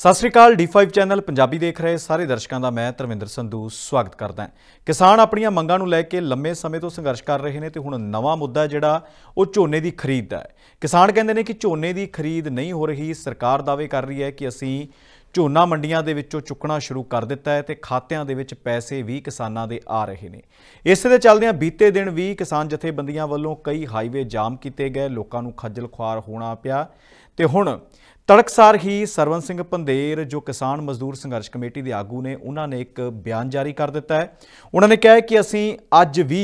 ਸਤਿ ਸ੍ਰੀ ਅਕਾਲ D5 channel Punjabi ਦੇਖ ਰਹੇ ਸਾਰੇ ਦਰਸ਼ਕਾਂ ਦਾ ਮੈਂ ਧਰਮਿੰਦਰ ਸੰਧੂ ਸਵਾਗਤ ਕਰਦਾ ਹਾਂ ਕਿਸਾਨ ਆਪਣੀਆਂ ਮੰਗਾਂ ਨੂੰ ਲੈ ਕੇ ਲੰਮੇ ਸਮੇਂ ਤੋਂ ਸੰਘਰਸ਼ ਕਰ ਰਹੇ ਨੇ ਤੇ ਹੁਣ ਨਵਾਂ ਮੁੱਦਾ ਜਿਹੜਾ ਉਹ ਝੋਨੇ ਦੀ ਖਰੀਦ ਦਾ ਹੈ ਕਿਸਾਨ ਕਹਿੰਦੇ ਨੇ ਕਿ ਝੋਨੇ ਦੀ ਖਰੀਦ ਨਹੀਂ ਹੋ ਰਹੀ ਸਰਕਾਰ ਦਾਅਵੇ ਕਰ ਰਹੀ ਹੈ ਕਿ ਅਸੀਂ ਝੋਨਾ ਮੰਡੀਆਂ ਦੇ ਵਿੱਚੋਂ ਚੁੱਕਣਾ ਸ਼ੁਰੂ ਕਰ ਦਿੱਤਾ ਹੈ ਤੇ ਖਾਤਿਆਂ ਦੇ ਵਿੱਚ ਪੈਸੇ ਵੀ ਕਿਸਾਨਾਂ ਦੇ ਆ ਰਹੇ ਨੇ ਇਸੇ ਦੇ ਚੱਲਦਿਆਂ ਬੀਤੇ ਦਿਨ ਵੀ ਕਿਸਾਨ ਜਥੇਬੰਦੀਆਂ ਵੱਲੋਂ ਕਈ ਹਾਈਵੇ ਜਾਮ ਕੀਤੇ ਗਏ ਲੋਕਾਂ ਨੂੰ ਖੱਜਲ ਖੁਆਰ ਹੋਣਾ ਪਿਆ ਤੇ ਹੁਣ ਤੜਕਸਾਰ ਹੀ ਸਰਵਨ ਸਿੰਘ ਪੰਦੇਰ ਜੋ ਕਿਸਾਨ ਮਜ਼ਦੂਰ ਸੰਘਰਸ਼ ਕਮੇਟੀ ਦੇ ਆਗੂ ਨੇ ਉਹਨਾਂ ਨੇ ਇੱਕ ਬਿਆਨ ਜਾਰੀ ਕਰ ਦਿੱਤਾ ਹੈ ਉਹਨਾਂ ਨੇ ਕਿਹਾ ਕਿ ਅਸੀਂ ਅੱਜ ਵੀ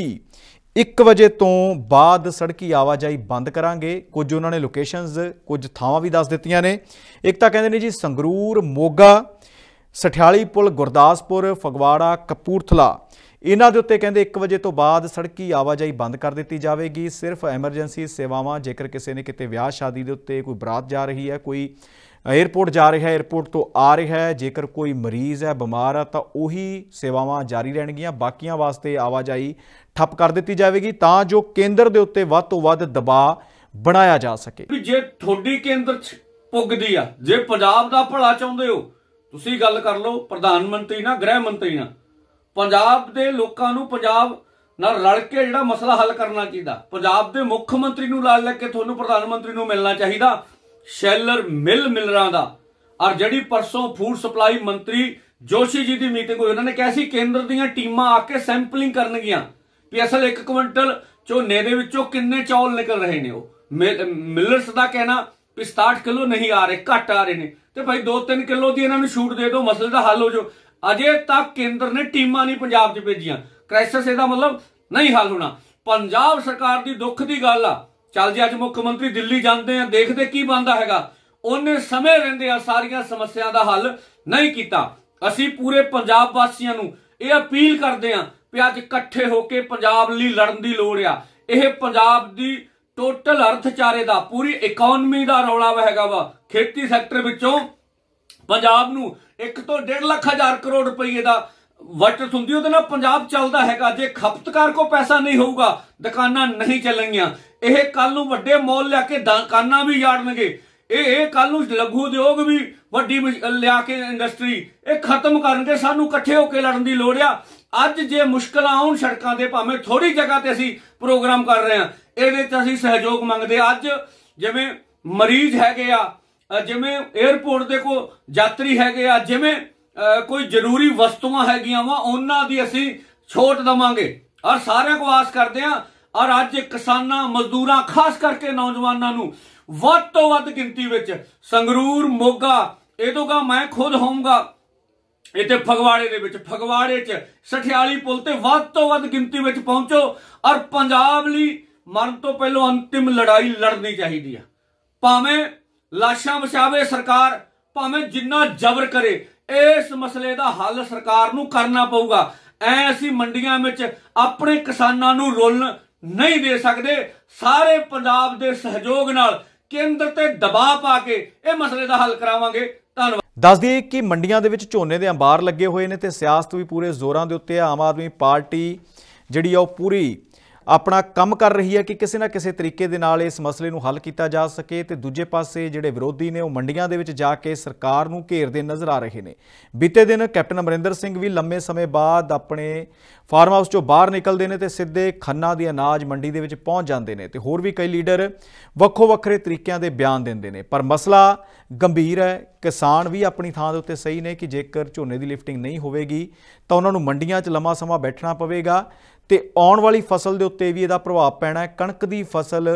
1 ਵਜੇ ਤੋਂ ਬਾਅਦ ਸੜਕੀ ਆਵਾਜਾਈ ਬੰਦ ਕਰਾਂਗੇ ਕੁਝ ਉਹਨਾਂ ਨੇ ਲੋਕੇਸ਼ਨਸ ਕੁਝ ਥਾਵਾਂ ਵੀ ਦੱਸ ਦਿੱਤੀਆਂ ਨੇ ਇੱਕ ਤਾਂ ਕਹਿੰਦੇ ਨੇ ਜੀ ਸੰਗਰੂਰ ਮੋਗਾ ਸਠਿਆਲੀ ਪੁਲ ਗੁਰਦਾਸਪੁਰ ਫਗਵਾੜਾ ਕਪੂਰਥਲਾ ਇਹਨਾਂ ਦੇ ਉੱਤੇ ਕਹਿੰਦੇ 1 ਵਜੇ ਤੋਂ ਬਾਅਦ ਸੜਕੀ ਆਵਾਜਾਈ ਬੰਦ ਕਰ ਦਿੱਤੀ ਜਾਵੇਗੀ ਸਿਰਫ ਐਮਰਜੈਂਸੀ ਸੇਵਾਵਾਂ ਜੇਕਰ ਕਿਸੇ ਨੇ ਕਿਤੇ ਵਿਆਹ ਸ਼ਾਦੀ ਦੇ ਉੱਤੇ ਕੋਈ ਬਰਾਤ ਜਾ ਰਹੀ ਹੈ ਕੋਈ ਏਅਰਪੋਰਟ ਜਾ ਰਿਹਾ ਹੈ ਏਅਰਪੋਰਟ ਤੋਂ ਆ ਰਿਹਾ ਹੈ ਜੇਕਰ ਕੋਈ ਮਰੀਜ਼ ਹੈ ਬਿਮਾਰ ਹੈ ਤਾਂ ਉਹੀ ਸੇਵਾਵਾਂ ਜਾਰੀ ਰਹਿਣਗੀਆਂ ਬਾਕੀਆਂ ਵਾਸਤੇ ਆਵਾਜਾਈ ਠੱਪ ਕਰ ਦਿੱਤੀ ਜਾਵੇਗੀ ਤਾਂ ਜੋ ਕੇਂਦਰ ਦੇ ਉੱਤੇ ਵੱਧ ਤੋਂ ਵੱਧ ਦਬਾਅ ਬਣਾਇਆ ਜਾ ਸਕੇ ਜੇ ਥੋੜੀ ਕੇਂਦਰ ਚ ਪੁੱਗਦੀ ਆ ਜੇ ਪੰਜਾਬ ਦਾ ਭਲਾ ਚਾਹੁੰਦੇ ਹੋ ਤੁਸੀਂ ਗੱਲ ਕਰ ਲਓ ਪ੍ਰਧਾਨ ਮੰਤਰੀ ਨਾਲ ਗ੍ਰਹਿ ਮੰਤਰੀ ਨਾਲ ਪੰਜਾਬ ਦੇ ਲੋਕਾਂ ਨੂੰ ਪੰਜਾਬ ਨਾਲ ਰਲ ਕੇ ਜਿਹੜਾ ਮਸਲਾ ਹੱਲ ਕਰਨਾ ਚਾਹੀਦਾ ਪੰਜਾਬ ਦੇ ਮੁੱਖ ਮੰਤਰੀ ਨੂੰ ਲਾਲ ਲੈ ਕੇ ਤੁਹਾਨੂੰ ਪ੍ਰਧਾਨ ਮੰਤਰੀ ਨੂੰ ਮਿਲਣਾ ਚਾਹੀਦਾ ਸ਼ੈਲਰ ਮਿਲ ਮਿਲਰਾਂ ਦਾ ਔਰ ਜਿਹੜੀ ਪਰਸੋਂ ਫੂਡ ਸਪਲਾਈ ਮੰਤਰੀ ਜੋਸ਼ੀ ਜੀ ਦੀ ਮੀਟਿੰਗ ਹੋਈ ਉਹਨਾਂ ਨੇ ਕਿਹਾ ਸੀ ਕੇਂਦਰ ਦੀਆਂ ਟੀਮਾਂ ਆ ਕੇ ਸੈਂਪਲਿੰਗ ਕਰਨਗੀਆਂ ਵੀ ਅਸਲ 1 ਕੁਇੰਟਲ ਝੋਨੇ ਦੇ ਵਿੱਚੋਂ ਕਿੰਨੇ ਚੌਲ ਨਿਕਲ ਰਹੇ ਨੇ ਉਹ ਮਿਲਰਸ ਦਾ ਕਹਿਣਾ ਵੀ 60 ਕਿਲੋ ਨਹੀਂ ਆ ਰਹੇ ਘੱਟ ਆ ਰਹੇ ਨੇ ਤੇ ਭਾਈ 2-3 ਕਿਲੋ ਦੀ ਇਹਨਾਂ ਨੂੰ ਛੂਟ ਦੇ ਦਿਓ ਮਸਲੇ ਦਾ ਹੱਲ ਹੋ ਜਾਓ ਅਜੇ ਤੱਕ ਕੇਂਦਰ ਨੇ ਟੀਮਾਂ ਨਹੀਂ ਪੰਜਾਬ 'ਚ ਭੇਜੀਆਂ ਕ੍ਰਾਈਸਿਸ ਇਹਦਾ ਮਤਲਬ ਨਹੀਂ ਹੱਲ ਹੋਣਾ ਪੰਜਾਬ ਸਰਕਾਰ ਦੀ ਦੁੱਖ ਦੀ ਗੱਲ ਆ ਚੱਲ ਜੀ ਅੱਜ ਮੁੱਖ ਮੰਤਰੀ ਦਿੱਲੀ ਜਾਂਦੇ ਆ ਦੇਖਦੇ ਕੀ ਬੰਦਾ ਹੈਗਾ ਉਹਨੇ ਸਮੇਂ ਰਹਿੰਦੇ ਆ ਸਾਰੀਆਂ ਸਮੱਸਿਆਵਾਂ ਦਾ ਹੱਲ ਨਹੀਂ ਕੀਤਾ ਅਸੀਂ ਪੂਰੇ ਪੰਜਾਬ ਵਾਸੀਆਂ ਨੂੰ ਇਹ ਅਪੀਲ ਕਰਦੇ ਆ ਕਿ ਅੱਜ ਇਕੱਠੇ ਹੋ ਕੇ ਪੰਜਾਬ ਲਈ ਲੜਨ ਦੀ ਲੋੜ ਆ ਇਹ ਪੰਜਾਬ ਦੀ ਟੋਟਲ ਅਰਥਚਾਰੇ ਦਾ ਪੂਰੀ ਇਕਨੋਮੀ ਦਾ ਰੌਲਾ ਹੈਗਾ ਵਾ ਖੇਤੀ ਸੈਕਟਰ ਵਿੱਚੋਂ ਪੰਜਾਬ ਨੂੰ 1 ਤੋਂ 1.5 ਲੱਖ ਹਜ਼ਾਰ ਕਰੋੜ ਰੁਪਏ ਦਾ ਵਰਤ ਹੁੰਦੀ ਉਹਦੇ ਨਾਲ ਪੰਜਾਬ ਚੱਲਦਾ ਹੈਗਾ ਜੇ ਖਪਤਕਾਰ ਕੋ ਪੈਸਾ ਨਹੀਂ ਹੋਊਗਾ ਦੁਕਾਨਾਂ ਨਹੀਂ ਚੱਲਣਗੀਆਂ ਇਹ ਕੱਲ ਨੂੰ ਵੱਡੇ ਮੋਲ ਲਿਆ ਕੇ ਦੁਕਾਨਾਂ ਵੀ ਯਾੜਨਗੇ ਇਹ ਇਹ ਕੱਲ ਨੂੰ ਲਘੂ ਉਦਯੋਗ ਵੀ ਵੱਡੀ ਲਿਆ ਕੇ ਇੰਡਸਟਰੀ ਇਹ ਖਤਮ ਕਰਨਗੇ ਸਾਨੂੰ ਇਕੱਠੇ ਹੋ ਕੇ ਲੜਨ ਦੀ ਲੋੜ ਆ ਅੱਜ ਜੇ ਮੁਸ਼ਕਲਾਂ ਆਉਣ ਸੜਕਾਂ ਦੇ ਭਾਵੇਂ ਥੋੜੀ ਜਗ੍ਹਾ ਤੇ ਅਸੀਂ ਪ੍ਰੋਗਰਾਮ ਕਰ ਰਹੇ ਆ ਇਹਦੇ ਤੇ ਅਸੀਂ ਸਹਿਯੋਗ ਮੰਗਦੇ ਅੱਜ ਜਿਵੇਂ ਮਰੀਜ਼ ਹੈਗੇ ਆ ਜਿਵੇਂ 에어ਪੋਰਟ ਦੇ ਕੋ ਯਾਤਰੀ ਹੈਗੇ ਆ ਜਿਵੇਂ ਕੋਈ ਜ਼ਰੂਰੀ ਵਸਤੂਆਂ ਹੈਗੀਆਂ ਵਾ ਉਹਨਾਂ ਦੀ ਅਸੀਂ ਛੋਟ ਦਵਾਂਗੇ ਔਰ ਸਾਰਿਆਂ ਕੋ ਆਸ ਕਰਦੇ ਆ ਔਰ ਅੱਜ ਕਿਸਾਨਾਂ ਮਜ਼ਦੂਰਾਂ ਖਾਸ ਕਰਕੇ ਨੌਜਵਾਨਾਂ ਨੂੰ ਵੱਧ ਤੋਂ ਵੱਧ ਗਿਣਤੀ ਵਿੱਚ ਸੰਗਰੂਰ ਮੋਗਾ ਕਾ ਮੈਂ ਖੁਦ ਹੋਊਂਗਾ ਇੱਥੇ ਫਗਵਾੜੇ ਦੇ ਵਿੱਚ ਫਗਵਾੜੇ 'ਚ ਸਠਿਆਲੀ ਪੁਲ ਤੇ ਵੱਧ ਤੋਂ ਵੱਧ ਗਿਣਤੀ ਵਿੱਚ ਪਹੁੰਚੋ ਔਰ ਪੰਜਾਬ ਲਈ ਮਰਨ ਤੋਂ ਪਹਿਲਾਂ ਅੰਤਿਮ ਲੜਾਈ ਲੜਨੀ ਚਾਹੀਦੀ ਆ ਭਾਵੇਂ ਲਾਸ਼ਾਂ ਬਚਾਵੇ ਸਰਕਾਰ ਭਾਵੇਂ ਜਿੰਨਾ ਜ਼ਬਰ ਕਰੇ ਇਸ ਮਸਲੇ ਦਾ ਹੱਲ ਸਰਕਾਰ ਨੂੰ ਕਰਨਾ ਪਊਗਾ ਐ ਅਸੀਂ ਮੰਡੀਆਂ ਵਿੱਚ ਆਪਣੇ ਕਿਸਾਨਾਂ ਨੂੰ ਰੋਲ ਨਹੀਂ ਦੇ ਸਕਦੇ ਸਾਰੇ ਪੰਜਾਬ ਦੇ ਸਹਿਯੋਗ ਨਾਲ ਕੇਂਦਰ ਤੇ ਦਬਾਅ ਪਾ ਕੇ ਇਹ ਮਸਲੇ ਦਾ ਹੱਲ ਕਰਾਵਾਂਗੇ ਧੰਨਵਾਦ ਦੱਸ ਦਈਏ ਕਿ ਮੰਡੀਆਂ ਦੇ ਵਿੱਚ ਝੋਨੇ ਦੇ ਅੰਬਾਰ ਲੱਗੇ ਹੋਏ ਨੇ ਤੇ ਸਿਆਸਤ ਵੀ ਪੂਰੇ ਜ਼ੋਰਾਂ ਦੇ ਉੱਤੇ ਆ ਆਮ ਆਦਮੀ ਪਾਰਟੀ ਜਿਹੜੀ ਆ ਉਹ ਪੂਰੀ ਆਪਣਾ ਕੰਮ ਕਰ ਰਹੀ ਹੈ ਕਿ ਕਿਸੇ ਨਾ ਕਿਸੇ ਤਰੀਕੇ ਦੇ ਨਾਲ ਇਸ ਮਸਲੇ ਨੂੰ ਹੱਲ ਕੀਤਾ ਜਾ ਸਕੇ ਤੇ ਦੂਜੇ ਪਾਸੇ ਜਿਹੜੇ ਵਿਰੋਧੀ ਨੇ ਉਹ ਮੰਡੀਆਂ ਦੇ ਵਿੱਚ ਜਾ ਕੇ ਸਰਕਾਰ ਨੂੰ ਘੇਰਦੇ ਨਜ਼ਰ ਆ ਰਹੇ ਨੇ ਬੀਤੇ ਦਿਨ ਕੈਪਟਨ ਅਮਰਿੰਦਰ ਸਿੰਘ ਵੀ ਲੰਮੇ ਸਮੇਂ ਬਾਅਦ ਆਪਣੇ ਫਾਰਮ ਹਾਊਸ ਚੋਂ ਬਾਹਰ ਨਿਕਲਦੇ ਨੇ ਤੇ ਸਿੱਧੇ ਖੰਨਾ ਦੀ ਅਨਾਜ ਮੰਡੀ ਦੇ ਵਿੱਚ ਪਹੁੰਚ ਜਾਂਦੇ ਨੇ ਤੇ ਹੋਰ ਵੀ ਕਈ ਲੀਡਰ ਵੱਖੋ ਵੱਖਰੇ ਤਰੀਕਿਆਂ ਦੇ ਬਿਆਨ ਦਿੰਦੇ ਨੇ ਪਰ ਮਸਲਾ ਗੰਭੀਰ ਹੈ ਕਿਸਾਨ ਵੀ ਆਪਣੀ ਥਾਂ ਦੇ ਉੱਤੇ ਸਹੀ ਨੇ ਕਿ ਜੇਕਰ ਝੋਨੇ ਦੀ ਲਿਫਟਿੰਗ ਨਹੀਂ ਹੋਵੇਗੀ ਤਾਂ ਉਹਨਾਂ ਨੂੰ ਮੰਡੀਆਂ 'ਚ ਲੰਮਾ ਸਮਾਂ ਬੈਠਣਾ ਪਵੇਗਾ ਤੇ ਆਉਣ ਵਾਲੀ ਫਸਲ ਦੇ ਉੱਤੇ ਵੀ ਇਹਦਾ ਪ੍ਰਭਾਵ ਪੈਣਾ ਹੈ ਕਣਕ ਦੀ ਫਸਲ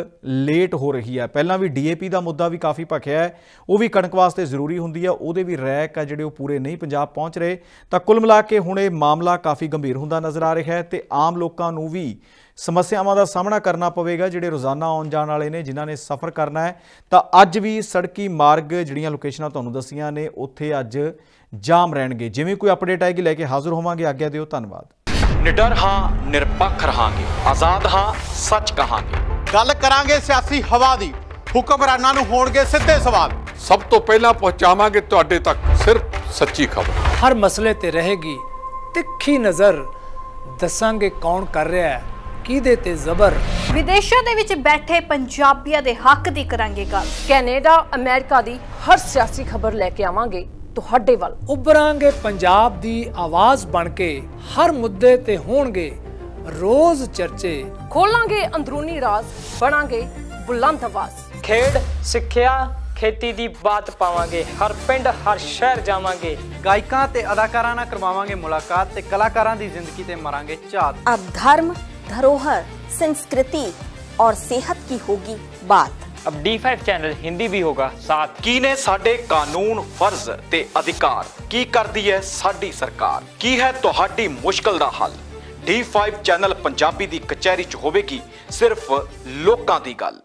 ਲੇਟ ਹੋ ਰਹੀ ਹੈ ਪਹਿਲਾਂ ਵੀ ਡੀਏਪੀ ਦਾ ਮੁੱਦਾ ਵੀ ਕਾਫੀ ਭਖਿਆ ਹੈ ਉਹ ਵੀ ਕਣਕ ਵਾਸਤੇ ਜ਼ਰੂਰੀ ਹੁੰਦੀ ਹੈ ਉਹਦੇ ਵੀ ਰੈਕ ਆ ਜਿਹੜੇ ਉਹ ਪੂਰੇ ਨਹੀਂ ਪੰਜਾਬ ਪਹੁੰਚ ਰਹੇ ਤਾਂ ਕੁੱਲ ਮਿਲਾ ਕੇ ਹੁਣ ਇਹ ਮਾਮਲਾ ਕਾਫੀ ਗੰਭੀਰ ਹੁੰਦਾ ਨਜ਼ਰ ਆ ਰਿਹਾ ਹੈ ਤੇ ਆਮ ਲੋਕਾਂ ਨੂੰ ਵੀ ਸਮੱਸਿਆਵਾਂ ਦਾ ਸਾਹਮਣਾ ਕਰਨਾ ਪਵੇਗਾ ਜਿਹੜੇ ਰੋਜ਼ਾਨਾ ਆਉਣ ਜਾਣ ਵਾਲੇ ਨੇ ਜਿਨ੍ਹਾਂ ਨੇ ਸਫ਼ਰ ਕਰਨਾ ਹੈ ਤਾਂ ਅੱਜ ਵੀ ਸੜਕੀ ਮਾਰਗ ਜਿਹੜੀਆਂ ਲੋਕੇਸ਼ਨਾਂ ਤੁਹਾਨੂੰ ਦੱਸੀਆਂ ਨੇ ਉੱਥੇ ਅੱਜ ਜਾਮ ਰਹਿਣਗੇ ਜਿਵੇਂ ਕੋਈ ਅਪਡੇਟ ਆਏਗੀ ਲੈ ਕੇ ਹਾਜ਼ਰ ਹੋਵਾਂਗੇ ਆਗਿਆ ਦਿਓ ਧੰਨਵਾਦ ਨਿਡਰ ਹਾਂ ਨਿਰਪੱਖ ਰਹਾਂਗੇ ਆਜ਼ਾਦ ਹਾਂ ਸੱਚ ਕਹਾਂਗੇ ਗੱਲ ਕਰਾਂਗੇ ਸਿਆਸੀ ਹਵਾ ਦੀ ਹੁਕਮਰਾਨਾਂ ਨੂੰ ਹੋਣਗੇ ਸਿੱਧੇ ਸਵਾਲ ਸਭ ਤੋਂ ਪਹਿਲਾਂ ਪਹੁੰਚਾਵਾਂਗੇ ਤੁਹਾਡੇ ਤੱਕ ਸਿਰਫ ਸੱਚੀ ਖਬਰ ਹਰ ਮਸਲੇ ਤੇ ਰਹੇਗੀ ਤਿੱਖੀ ਨਜ਼ਰ ਦੱਸਾਂਗੇ ਕੌਣ ਕਰ ਰਿਹਾ ਹੈ ਅਕੀਦੇ ਤੇ ਜ਼ਬਰ ਵਿਦੇਸ਼ਾਂ ਦੇ ਵਿੱਚ ਬੈਠੇ ਪੰਜਾਬੀਆਂ ਦੇ ਹੱਕ ਦੀ ਕਰਾਂਗੇ ਗੱਲ ਕੈਨੇਡਾ ਅਮਰੀਕਾ ਦੀ ਹਰ ਸਿਆਸੀ ਖਬਰ ਲੈ ਕੇ ਆਵਾਂਗੇ ਤੁਹਾਡੇ ਵੱਲ ਉਭਰਾਂਗੇ ਪੰਜਾਬ ਦੀ ਆਵਾਜ਼ ਬਣ ਕੇ ਹਰ ਮੁੱਦੇ ਤੇ ਹੋਣਗੇ ਰੋਜ਼ ਚਰਚੇ ਖੋਲਾਂਗੇ ਅੰਦਰੂਨੀ ਰਾਜ਼ ਬਣਾਂਗੇ ਬੁਲੰਦ ਆਵਾਜ਼ ਖੇਡ ਸਿੱਖਿਆ ਖੇਤੀ ਦੀ ਬਾਤ ਪਾਵਾਂਗੇ ਹਰ ਪਿੰਡ ਹਰ ਸ਼ਹਿਰ ਜਾਵਾਂਗੇ ਗਾਇਕਾਂ ਤੇ ਅਦਾਕਾਰਾਂ ਨਾਲ ਕਰਵਾਵਾਂਗੇ ਮੁਲਾਕਾਤ ਤੇ ਕਲਾਕਾਰਾਂ ਦੀ ਜ਼ਿੰਦਗੀ ਤੇ ਮਾਰਾਂਗੇ ਝਾਤ ਅਬ ਧਰਮ धरोहर संस्कृति और सेहत की होगी बात अब D5 ਚੈਨਲ ਹਿੰਦੀ ਵੀ ਹੋਗਾ ਸਾਥ ਕੀ ਨੇ ਸਾਡੇ ਕਾਨੂੰਨ ਫਰਜ਼ ਤੇ ਅਧਿਕਾਰ ਕੀ ਕਰਦੀ ਹੈ ਸਾਡੀ ਸਰਕਾਰ ਕੀ ਹੈ ਤੁਹਾਡੀ ਮੁਸ਼ਕਲ ਦਾ ਹੱਲ D5 ਚੈਨਲ ਪੰਜਾਬੀ ਦੀ ਕਚਹਿਰੀ 'ਚ ਹੋਵੇਗੀ ਸਿਰਫ ਲੋਕਾਂ ਦੀ ਗੱਲ